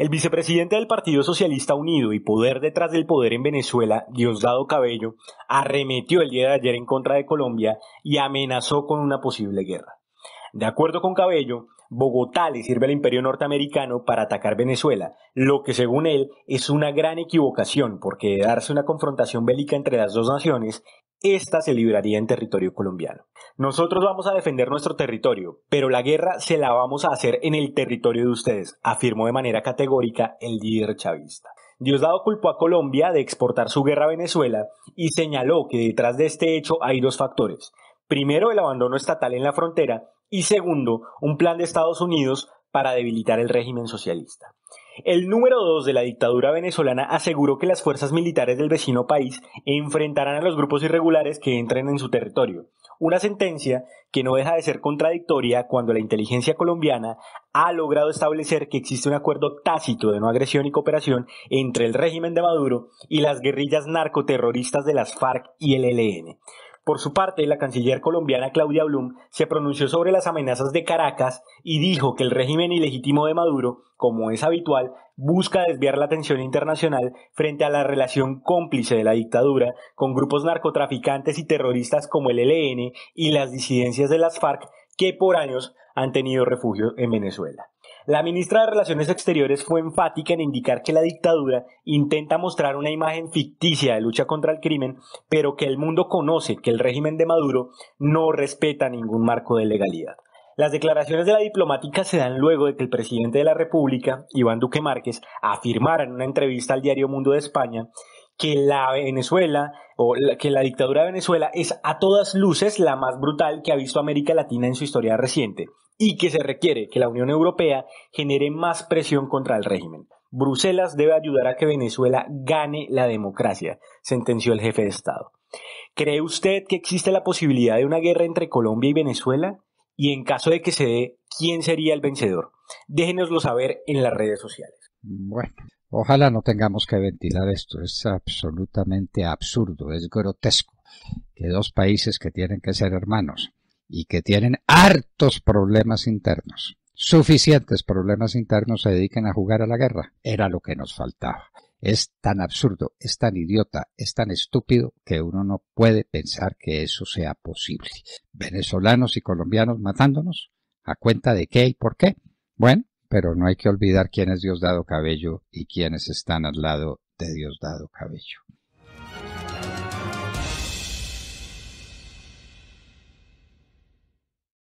El vicepresidente del Partido Socialista Unido y Poder detrás del poder en Venezuela, Diosdado Cabello, arremetió el día de ayer en contra de Colombia y amenazó con una posible guerra. De acuerdo con Cabello, Bogotá le sirve al imperio norteamericano para atacar Venezuela, lo que según él es una gran equivocación, porque de darse una confrontación bélica entre las dos naciones, esta se libraría en territorio colombiano. Nosotros vamos a defender nuestro territorio, pero la guerra se la vamos a hacer en el territorio de ustedes, afirmó de manera categórica el líder chavista. Diosdado culpó a Colombia de exportar su guerra a Venezuela y señaló que detrás de este hecho hay dos factores primero el abandono estatal en la frontera y segundo un plan de Estados Unidos para debilitar el régimen socialista. El número 2 de la dictadura venezolana aseguró que las fuerzas militares del vecino país enfrentarán a los grupos irregulares que entren en su territorio, una sentencia que no deja de ser contradictoria cuando la inteligencia colombiana ha logrado establecer que existe un acuerdo tácito de no agresión y cooperación entre el régimen de Maduro y las guerrillas narcoterroristas de las FARC y el ELN. Por su parte, la canciller colombiana Claudia Blum se pronunció sobre las amenazas de Caracas y dijo que el régimen ilegítimo de Maduro, como es habitual, busca desviar la atención internacional frente a la relación cómplice de la dictadura con grupos narcotraficantes y terroristas como el ELN y las disidencias de las FARC que por años han tenido refugio en Venezuela. La ministra de Relaciones Exteriores fue enfática en indicar que la dictadura intenta mostrar una imagen ficticia de lucha contra el crimen, pero que el mundo conoce que el régimen de Maduro no respeta ningún marco de legalidad. Las declaraciones de la diplomática se dan luego de que el presidente de la República, Iván Duque Márquez, afirmara en una entrevista al diario Mundo de España que la Venezuela o que la dictadura de Venezuela es a todas luces la más brutal que ha visto América Latina en su historia reciente y que se requiere que la Unión Europea genere más presión contra el régimen. Bruselas debe ayudar a que Venezuela gane la democracia, sentenció el jefe de Estado. ¿Cree usted que existe la posibilidad de una guerra entre Colombia y Venezuela? Y en caso de que se dé, ¿quién sería el vencedor? Déjenoslo saber en las redes sociales. Bueno, ojalá no tengamos que ventilar esto. Es absolutamente absurdo, es grotesco que dos países que tienen que ser hermanos y que tienen hartos problemas internos, suficientes problemas internos, se dediquen a jugar a la guerra. Era lo que nos faltaba. Es tan absurdo, es tan idiota, es tan estúpido que uno no puede pensar que eso sea posible. Venezolanos y colombianos matándonos, ¿a cuenta de qué y por qué? Bueno, pero no hay que olvidar quién es Diosdado Cabello y quiénes están al lado de Diosdado Cabello.